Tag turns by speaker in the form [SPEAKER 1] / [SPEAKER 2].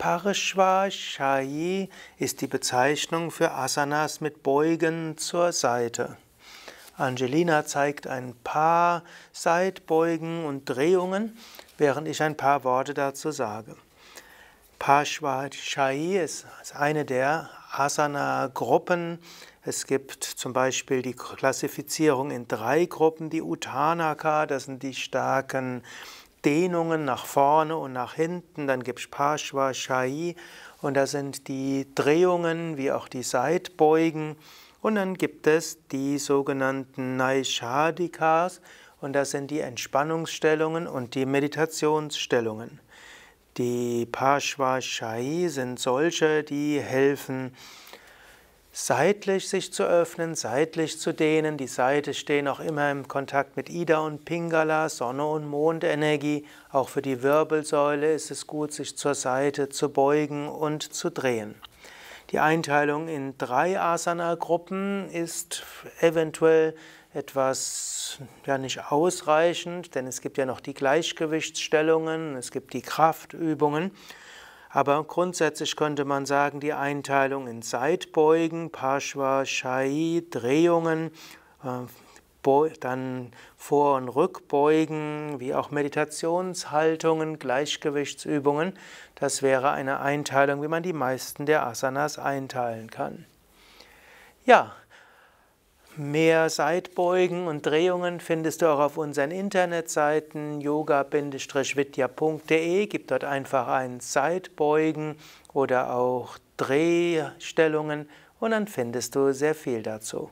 [SPEAKER 1] Parshvashayi ist die Bezeichnung für Asanas mit Beugen zur Seite. Angelina zeigt ein paar Seitbeugen und Drehungen, während ich ein paar Worte dazu sage. Parshvashayi ist eine der Asana-Gruppen. Es gibt zum Beispiel die Klassifizierung in drei Gruppen, die Uttanaka, das sind die starken Dehnungen nach vorne und nach hinten, dann gibt es Pashwa, Shai und da sind die Drehungen wie auch die Seitbeugen und dann gibt es die sogenannten Naishadikas und das sind die Entspannungsstellungen und die Meditationsstellungen. Die Pashwa Shai sind solche, die helfen, seitlich sich zu öffnen, seitlich zu dehnen. Die Seite stehen auch immer im Kontakt mit Ida und Pingala, Sonne und Mondenergie. Auch für die Wirbelsäule ist es gut, sich zur Seite zu beugen und zu drehen. Die Einteilung in drei Asana-Gruppen ist eventuell etwas ja nicht ausreichend, denn es gibt ja noch die Gleichgewichtsstellungen, es gibt die Kraftübungen. Aber grundsätzlich könnte man sagen, die Einteilung in Seitbeugen, Pashwa, Shai, Drehungen, äh, dann Vor- und Rückbeugen, wie auch Meditationshaltungen, Gleichgewichtsübungen, das wäre eine Einteilung, wie man die meisten der Asanas einteilen kann. Ja, Mehr Seitbeugen und Drehungen findest du auch auf unseren Internetseiten yoga-vidya.de. Gib dort einfach ein Seitbeugen oder auch Drehstellungen und dann findest du sehr viel dazu.